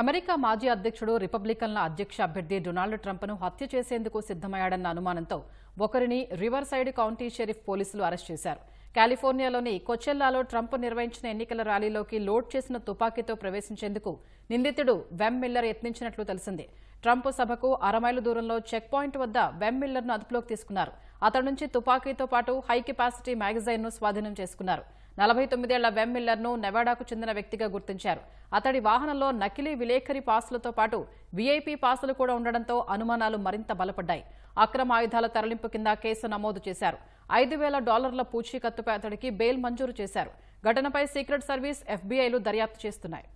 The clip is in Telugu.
అమెరికా మాజీ అధ్యక్షుడు రిపబ్లికన్ల అధ్యక్ష అభ్యర్థి డొనాల్డ్ ట్రంప్ను హత్య చేసేందుకు సిద్దమయ్యాడన్న అనుమానంతో ఒకరిని రివర్ సైడ్ కౌంటీ షెరీఫ్ పోలీసులు అరెస్ట్ చేశారు కాలిఫోర్నియాలోని కొచెల్లాలో ట్రంప్ నిర్వహించిన ఎన్నికల ర్యాలీలోకి లోడ్ చేసిన తుపాకీతో ప్రవేశించేందుకు నిందితుడు వెమ్ మిల్లర్ యత్నించినట్లు తెలిసింది ట్రంప్ సభకు అరమైలు దూరంలో చెక్ పాయింట్ వద్ద వెమ్ మిల్లర్ను అదుపులోకి తీసుకున్నారు అతడి నుంచి తుపాకీతో పాటు హై కెపాసిటీ మ్యాగజైన్ను స్వాధీనం చేసుకున్నారు నలభై తొమ్మిదేళ్ల వెమ్ ను నెవాడాకు చెందిన వ్యక్తిగా గుర్తించారు అతడి వాహనంలో నకిలీ విలేకరి పాసులతో పాటు వీఐపీ పాసులు కూడా ఉండడంతో అనుమానాలు మరింత బలపడ్డాయి అక్రమ ఆయుధాల తరలింపు కింద కేసు నమోదు చేశారు ఐదు వేల డాలర్ల పూచీకత్తుపై అతడికి బెయిల్ మంజూరు చేశారు ఘటనపై సీక్రెట్ సర్వీస్ ఎఫ్బీఐలు దర్యాప్తు చేస్తున్నాయి